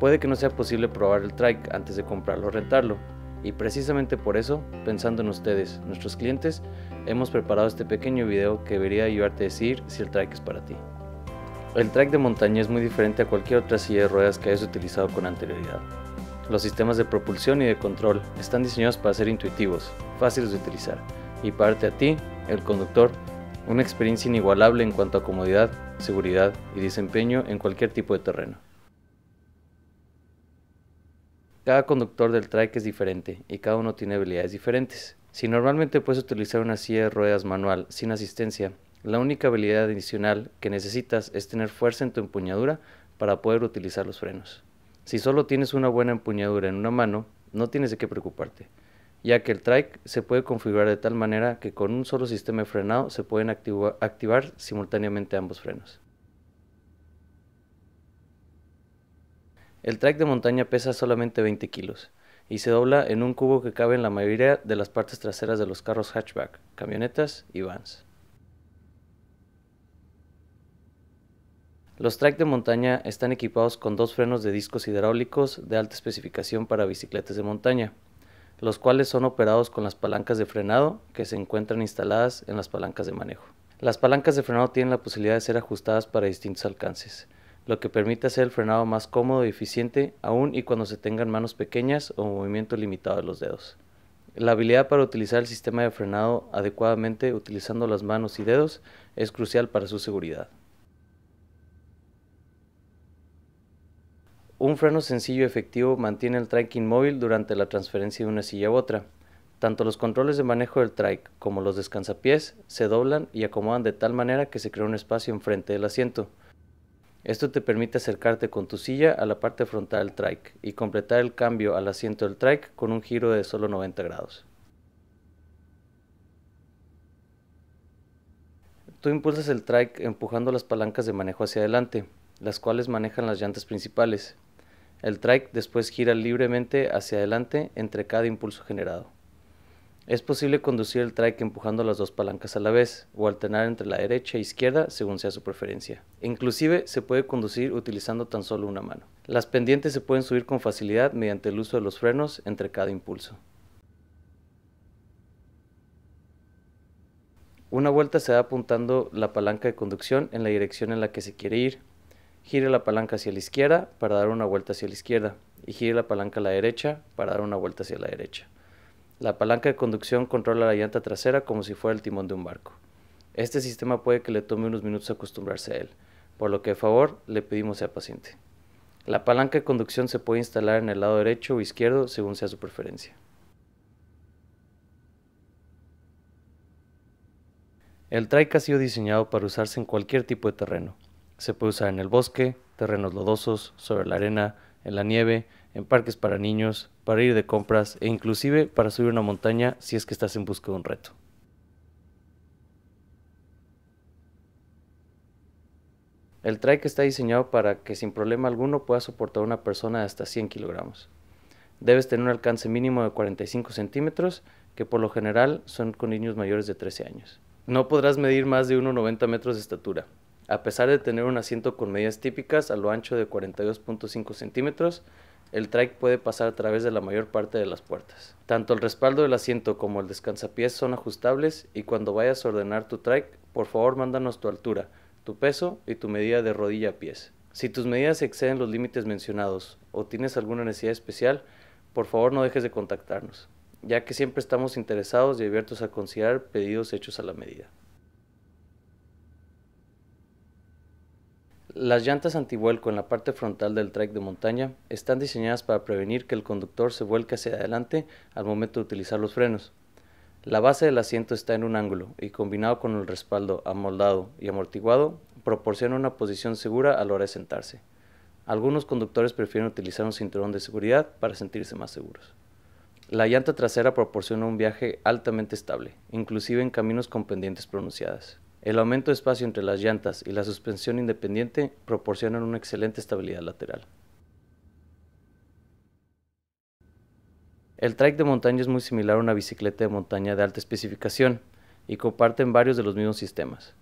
Puede que no sea posible probar el trike antes de comprarlo o rentarlo, y precisamente por eso, pensando en ustedes, nuestros clientes, hemos preparado este pequeño video que debería ayudarte a decir si el trike es para ti. El trike de montaña es muy diferente a cualquier otra silla de ruedas que hayas utilizado con anterioridad. Los sistemas de propulsión y de control están diseñados para ser intuitivos, fáciles de utilizar y para a ti, el conductor, una experiencia inigualable en cuanto a comodidad, seguridad y desempeño en cualquier tipo de terreno. Cada conductor del trike es diferente y cada uno tiene habilidades diferentes. Si normalmente puedes utilizar una silla de ruedas manual sin asistencia, la única habilidad adicional que necesitas es tener fuerza en tu empuñadura para poder utilizar los frenos. Si solo tienes una buena empuñadura en una mano, no tienes de qué preocuparte, ya que el trike se puede configurar de tal manera que con un solo sistema de frenado se pueden activar simultáneamente ambos frenos. El track de montaña pesa solamente 20 kilos y se dobla en un cubo que cabe en la mayoría de las partes traseras de los carros hatchback, camionetas y vans. Los track de montaña están equipados con dos frenos de discos hidráulicos de alta especificación para bicicletas de montaña, los cuales son operados con las palancas de frenado que se encuentran instaladas en las palancas de manejo. Las palancas de frenado tienen la posibilidad de ser ajustadas para distintos alcances, lo que permite hacer el frenado más cómodo y eficiente aún y cuando se tengan manos pequeñas o movimiento limitado de los dedos. La habilidad para utilizar el sistema de frenado adecuadamente utilizando las manos y dedos es crucial para su seguridad. Un freno sencillo y efectivo mantiene el trike inmóvil durante la transferencia de una silla a otra. Tanto los controles de manejo del trike como los descansapiés se doblan y acomodan de tal manera que se crea un espacio enfrente del asiento, esto te permite acercarte con tu silla a la parte frontal del trike y completar el cambio al asiento del trike con un giro de solo 90 grados. Tú impulsas el trike empujando las palancas de manejo hacia adelante, las cuales manejan las llantas principales. El trike después gira libremente hacia adelante entre cada impulso generado. Es posible conducir el trike empujando las dos palancas a la vez o alternar entre la derecha e izquierda según sea su preferencia. Inclusive se puede conducir utilizando tan solo una mano. Las pendientes se pueden subir con facilidad mediante el uso de los frenos entre cada impulso. Una vuelta se da apuntando la palanca de conducción en la dirección en la que se quiere ir. Gire la palanca hacia la izquierda para dar una vuelta hacia la izquierda y gire la palanca a la derecha para dar una vuelta hacia la derecha. La palanca de conducción controla la llanta trasera como si fuera el timón de un barco. Este sistema puede que le tome unos minutos acostumbrarse a él, por lo que de favor le pedimos sea paciente. La palanca de conducción se puede instalar en el lado derecho o izquierdo según sea su preferencia. El trike ha sido diseñado para usarse en cualquier tipo de terreno. Se puede usar en el bosque, terrenos lodosos, sobre la arena, en la nieve, en parques para niños, para ir de compras e inclusive para subir una montaña si es que estás en busca de un reto. El trike está diseñado para que sin problema alguno pueda soportar una persona de hasta 100 kilogramos. Debes tener un alcance mínimo de 45 centímetros, que por lo general son con niños mayores de 13 años. No podrás medir más de 1,90 metros de estatura. A pesar de tener un asiento con medidas típicas a lo ancho de 42.5 centímetros, el trike puede pasar a través de la mayor parte de las puertas. Tanto el respaldo del asiento como el descansapiés son ajustables y cuando vayas a ordenar tu trike, por favor mándanos tu altura, tu peso y tu medida de rodilla a pies. Si tus medidas exceden los límites mencionados o tienes alguna necesidad especial, por favor no dejes de contactarnos, ya que siempre estamos interesados y abiertos a considerar pedidos hechos a la medida. Las llantas antivuelco en la parte frontal del trike de montaña están diseñadas para prevenir que el conductor se vuelque hacia adelante al momento de utilizar los frenos. La base del asiento está en un ángulo y combinado con el respaldo amoldado y amortiguado proporciona una posición segura a la hora de sentarse. Algunos conductores prefieren utilizar un cinturón de seguridad para sentirse más seguros. La llanta trasera proporciona un viaje altamente estable, inclusive en caminos con pendientes pronunciadas. El aumento de espacio entre las llantas y la suspensión independiente proporcionan una excelente estabilidad lateral. El trike de montaña es muy similar a una bicicleta de montaña de alta especificación y comparten varios de los mismos sistemas,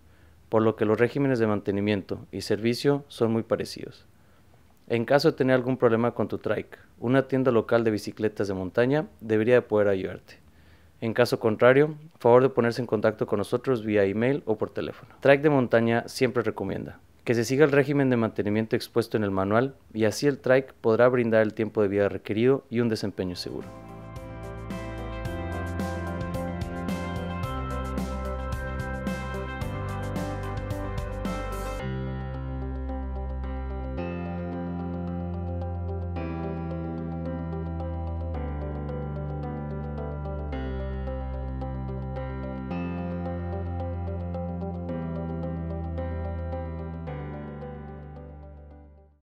por lo que los regímenes de mantenimiento y servicio son muy parecidos. En caso de tener algún problema con tu trike, una tienda local de bicicletas de montaña debería poder ayudarte. En caso contrario, favor de ponerse en contacto con nosotros vía email o por teléfono. TRIKE de montaña siempre recomienda que se siga el régimen de mantenimiento expuesto en el manual y así el trike podrá brindar el tiempo de vida requerido y un desempeño seguro.